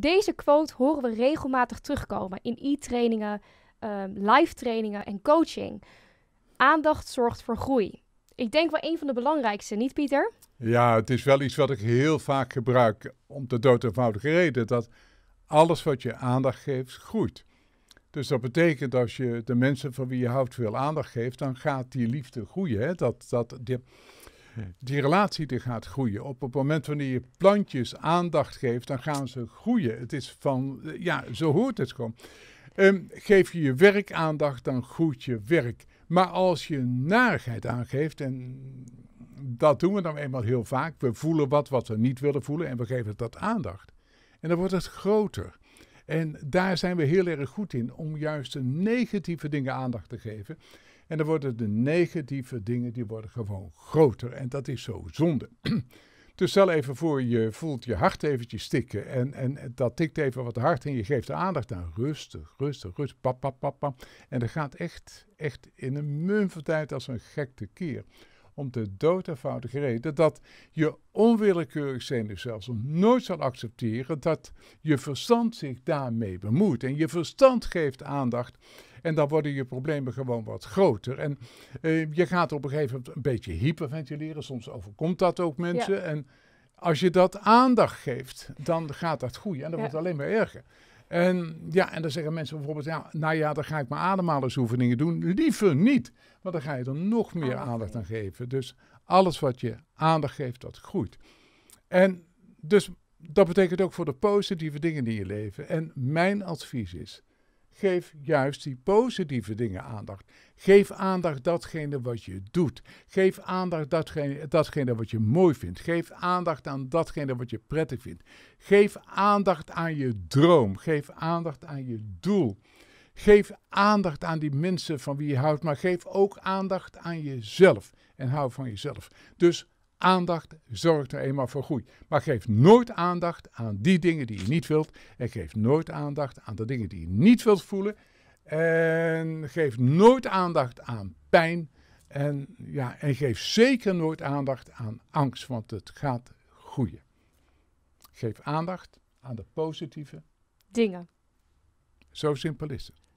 Deze quote horen we regelmatig terugkomen in e-trainingen, um, live trainingen en coaching. Aandacht zorgt voor groei. Ik denk wel een van de belangrijkste, niet Pieter? Ja, het is wel iets wat ik heel vaak gebruik om de dood eenvoudige reden dat alles wat je aandacht geeft groeit. Dus dat betekent als je de mensen van wie je houdt veel aandacht geeft, dan gaat die liefde groeien. Hè? Dat, dat, die, die relatie die gaat groeien. Op het moment wanneer je plantjes aandacht geeft, dan gaan ze groeien. Het is van, eh, ja, zo hoort het gewoon. Ehm, geef je je werk aandacht, dan groeit je werk. Maar als je narigheid aangeeft, en dat doen we dan eenmaal heel vaak, we voelen wat wat we niet willen voelen en we geven dat aandacht. En dan wordt het groter. En daar zijn we heel erg goed in om juist de negatieve dingen aandacht te geven. En dan worden de negatieve dingen, die worden gewoon groter. En dat is zo zonde. Dus stel even voor, je voelt je hart eventjes tikken en, en dat tikt even wat hard en je geeft de aandacht aan. Nou, rustig, rustig, rustig, pap, pap, En dat gaat echt, echt in een mum van tijd als een gek keer Om de dood eenvoudige reden dat je onwillekeurig zenuwstelsel zelfs nooit zal accepteren dat je verstand zich daarmee bemoeit. En je verstand geeft aandacht en dan worden je problemen gewoon wat groter. En eh, je gaat op een gegeven moment een beetje hyperventileren. Soms overkomt dat ook mensen. En als je dat aandacht geeft, dan gaat dat groeien. En dan wordt het alleen maar erger. En ja, en dan zeggen mensen bijvoorbeeld, ja, nou ja, dan ga ik mijn ademhalingsoefeningen doen. Liever niet, want dan ga je er nog meer aandacht, aandacht aan geven. Dus alles wat je aandacht geeft, dat groeit. En dus dat betekent ook voor de positieve dingen in je leven. En mijn advies is, Geef juist die positieve dingen aandacht. Geef aandacht datgene wat je doet. Geef aandacht datgene, datgene wat je mooi vindt. Geef aandacht aan datgene wat je prettig vindt. Geef aandacht aan je droom. Geef aandacht aan je doel. Geef aandacht aan die mensen van wie je houdt, maar geef ook aandacht aan jezelf en hou van jezelf. Dus Aandacht zorgt er eenmaal voor groei. Maar geef nooit aandacht aan die dingen die je niet wilt. En geef nooit aandacht aan de dingen die je niet wilt voelen. En geef nooit aandacht aan pijn. En, ja, en geef zeker nooit aandacht aan angst, want het gaat groeien. Geef aandacht aan de positieve dingen. Zo simpel is het.